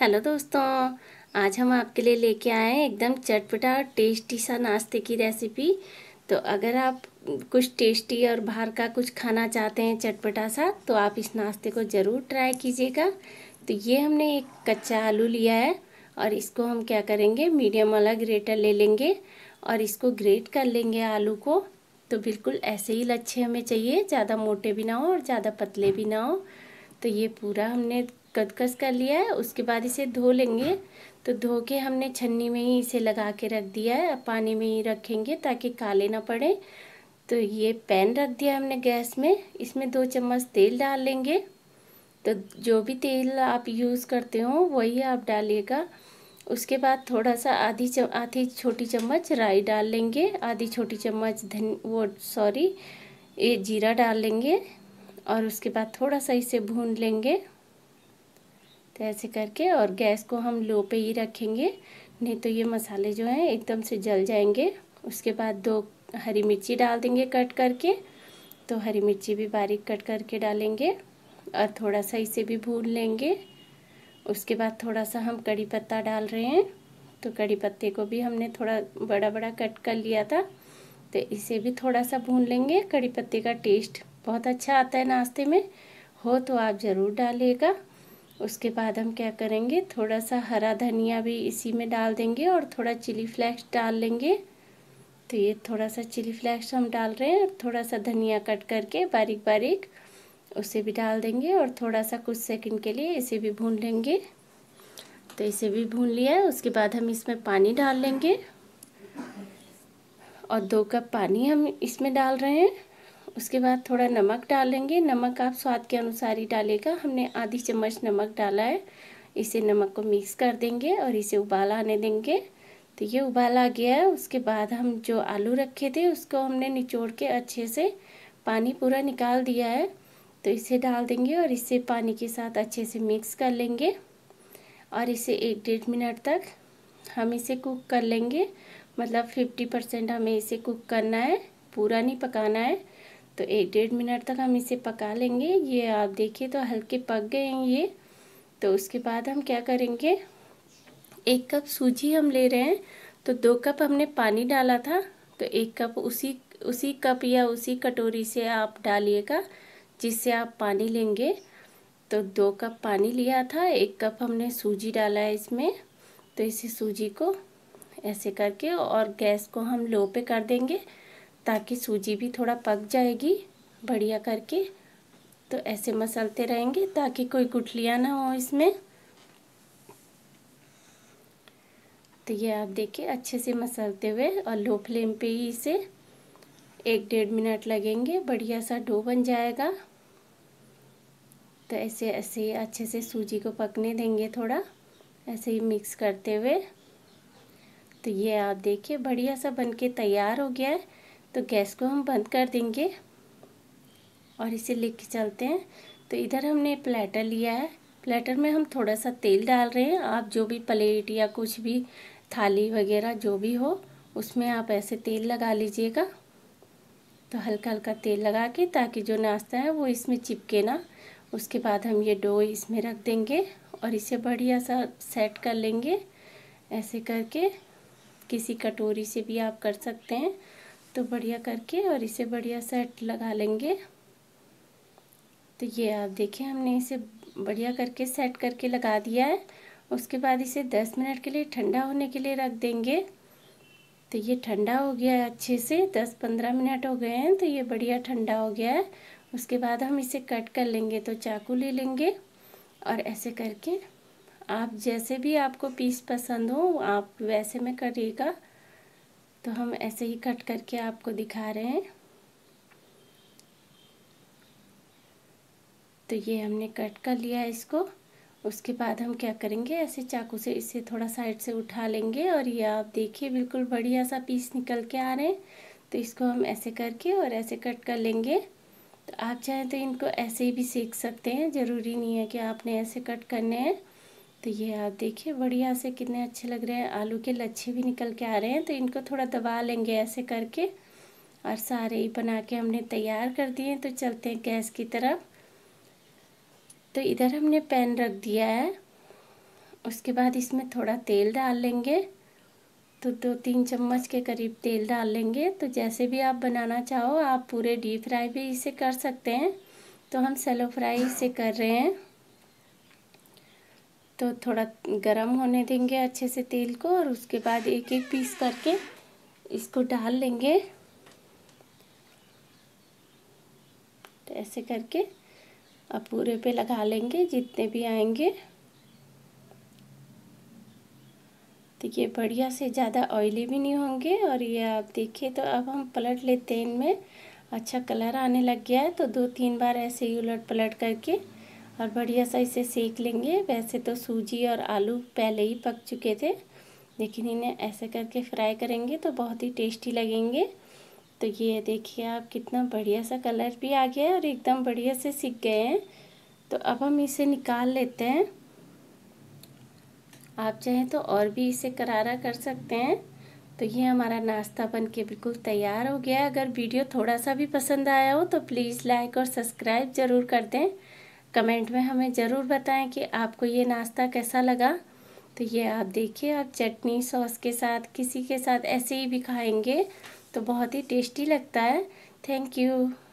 hello दोस्तों आज हम आपके लिए लेके आए हैं एकदम चटपटा और टेस्टी सा नाश्ते की रेसिपी तो अगर आप कुछ टेस्टी और बाहर का कुछ खाना चाहते हैं चटपटा सा तो आप इस नाश्ते को ज़रूर ट्राई कीजिएगा तो ये हमने एक कच्चा आलू लिया है और इसको हम क्या करेंगे मीडियम वाला ग्रेटर ले लेंगे और इसको ग्रेट कर लेंगे आलू को तो बिल्कुल ऐसे ही लच्छे हमें चाहिए ज़्यादा मोटे भी ना हो और ज़्यादा पतले भी ना हो तो ये पूरा हमने कदकस कर लिया है उसके बाद इसे धो लेंगे तो धो के हमने छन्नी में ही इसे लगा के रख दिया है पानी में ही रखेंगे ताकि काले ना पड़े तो ये पैन रख दिया हमने गैस में इसमें दो चम्मच तेल डाल लेंगे तो जो भी तेल आप यूज़ करते हो वही आप डालिएगा उसके बाद थोड़ा सा आधी चम आधी छोटी चम्मच राई डाल लेंगे आधी छोटी चम्मच धन वो सॉरी ये जीरा डाल लेंगे और उसके बाद थोड़ा सा इसे भून लेंगे तो ऐसे करके और गैस को हम लो पे ही रखेंगे नहीं तो ये मसाले जो हैं एकदम से जल जाएंगे उसके बाद दो हरी मिर्ची डाल देंगे कट करके तो हरी मिर्ची भी बारीक कट करके डालेंगे और थोड़ा सा इसे भी भून लेंगे उसके बाद थोड़ा सा हम कड़ी पत्ता डाल रहे हैं तो कड़ी पत्ते को भी हमने थोड़ा बड़ा बड़ा कट कर लिया था तो इसे भी थोड़ा सा भून लेंगे कड़ी पत्ते का टेस्ट बहुत अच्छा आता है नाश्ते में हो तो आप ज़रूर डालिएगा उसके बाद हम क्या करेंगे थोड़ा सा हरा धनिया भी इसी में डाल देंगे और थोड़ा चिली फ्लेक्स डाल लेंगे तो ये थोड़ा सा चिली फ्लेक्स हम डाल रहे हैं थोड़ा सा धनिया कट करके बारीक बारीक उसे भी डाल देंगे और थोड़ा सा कुछ सेकंड के लिए इसे भी भून लेंगे तो इसे भी भून लिया है उसके बाद हम इसमें पानी डाल लेंगे और दो कप पानी हम इसमें डाल रहे हैं उसके बाद थोड़ा नमक डालेंगे नमक आप स्वाद के अनुसार ही डालेगा हमने आधी चम्मच नमक डाला है इसे नमक को मिक्स कर देंगे और इसे उबाल आने देंगे तो ये उबाल आ गया है उसके बाद हम जो आलू रखे थे उसको हमने निचोड़ के अच्छे से पानी पूरा निकाल दिया है तो इसे डाल देंगे और इसे पानी के साथ अच्छे से मिक्स कर लेंगे और इसे एक डेढ़ मिनट तक हम इसे कुक कर लेंगे मतलब फिफ्टी परसेंट हमें इसे कुक करना है पूरा नहीं पकाना है तो एक डेढ़ मिनट तक हम इसे पका लेंगे ये आप देखिए तो हल्के पक गए हैं ये तो उसके बाद हम क्या करेंगे एक कप सूजी हम ले रहे हैं तो दो कप हमने पानी डाला था तो एक कप उसी उसी कप या उसी कटोरी से आप डालिएगा जिससे आप पानी लेंगे तो दो कप पानी लिया था एक कप हमने सूजी डाला है इसमें तो इसी सूजी को ऐसे करके और गैस को हम लो पे कर देंगे ताकि सूजी भी थोड़ा पक जाएगी बढ़िया करके तो ऐसे मसलते रहेंगे ताकि कोई गुठलियाँ ना हो इसमें तो ये आप देखिए अच्छे से मसलते हुए और लो फ्लेम पे ही इसे एक डेढ़ मिनट लगेंगे बढ़िया सा डो बन जाएगा तो ऐसे ऐसे अच्छे से सूजी को पकने देंगे थोड़ा ऐसे ही मिक्स करते हुए तो ये आप देखिए बढ़िया सा बनके तैयार हो गया है तो गैस को हम बंद कर देंगे और इसे लेके चलते हैं तो इधर हमने प्लेटर लिया है प्लेटर में हम थोड़ा सा तेल डाल रहे हैं आप जो भी प्लेट या कुछ भी थाली वगैरह जो भी हो उसमें आप ऐसे तेल लगा लीजिएगा तो हल्का हल्का तेल लगा के ताकि जो नाश्ता है वो इसमें चिपके ना उसके बाद हम ये डो इसमें रख देंगे और इसे बढ़िया सा सेट कर लेंगे ऐसे करके किसी कटोरी से भी आप कर सकते हैं तो बढ़िया करके और इसे बढ़िया सेट लगा लेंगे तो ये आप देखिए हमने इसे बढ़िया करके सेट करके लगा दिया है उसके बाद इसे दस मिनट के लिए ठंडा होने के लिए रख देंगे तो ये ठंडा हो गया है अच्छे से दस पंद्रह मिनट हो गए हैं तो ये बढ़िया ठंडा हो गया है उसके बाद हम इसे कट कर लेंगे तो चाकू ले लेंगे और ऐसे करके आप जैसे भी आपको पीस पसंद हो आप वैसे में करिएगा तो हम ऐसे ही कट करके आपको दिखा रहे हैं तो ये हमने कट कर लिया इसको उसके बाद हम क्या करेंगे ऐसे चाकू से इसे थोड़ा साइड से उठा लेंगे और ये आप देखिए बिल्कुल बढ़िया सा पीस निकल के आ रहे हैं तो इसको हम ऐसे करके और ऐसे कट कर लेंगे तो आप चाहें तो इनको ऐसे ही भी सीख सकते हैं ज़रूरी नहीं है कि आपने ऐसे कट करने हैं तो ये आप देखिए बढ़िया से कितने अच्छे लग रहे हैं आलू के लच्छे भी निकल के आ रहे हैं तो इनको थोड़ा दबा लेंगे ऐसे करके और सारे ही बना के हमने तैयार कर दिए तो चलते हैं गैस की तरफ तो इधर हमने पैन रख दिया है उसके बाद इसमें थोड़ा तेल डाल लेंगे तो दो तीन चम्मच के करीब तेल डाल लेंगे तो जैसे भी आप बनाना चाहो आप पूरे डीप फ्राई भी इसे कर सकते हैं तो हम सेलो फ्राई इसे कर रहे हैं तो थोड़ा गरम होने देंगे अच्छे से तेल को और उसके बाद एक एक पीस करके इसको डाल लेंगे तो ऐसे करके अब पूरे पे लगा लेंगे जितने भी आएंगे तो ये बढ़िया से ज़्यादा ऑयली भी नहीं होंगे और ये आप देखिए तो अब हम पलट लेते हैं इनमें अच्छा कलर आने लग गया है तो दो तीन बार ऐसे ही उलट पलट करके और बढ़िया सा इसे सेक लेंगे वैसे तो सूजी और आलू पहले ही पक चुके थे लेकिन इन्हें ऐसे करके फ्राई करेंगे तो बहुत ही टेस्टी लगेंगे तो ये देखिए आप कितना बढ़िया सा कलर भी आ गया है और एकदम बढ़िया से सीख गए हैं तो अब हम इसे निकाल लेते हैं आप चाहें तो और भी इसे करारा कर सकते हैं तो ये हमारा नाश्ता बन के बिल्कुल तैयार हो गया है अगर वीडियो थोड़ा सा भी पसंद आया हो तो प्लीज़ लाइक और सब्सक्राइब ज़रूर कर दें कमेंट में हमें ज़रूर बताएं कि आपको ये नाश्ता कैसा लगा तो ये आप देखिए आप चटनी सॉस के साथ किसी के साथ ऐसे ही भी खाएंगे तो बहुत ही टेस्टी लगता है थैंक यू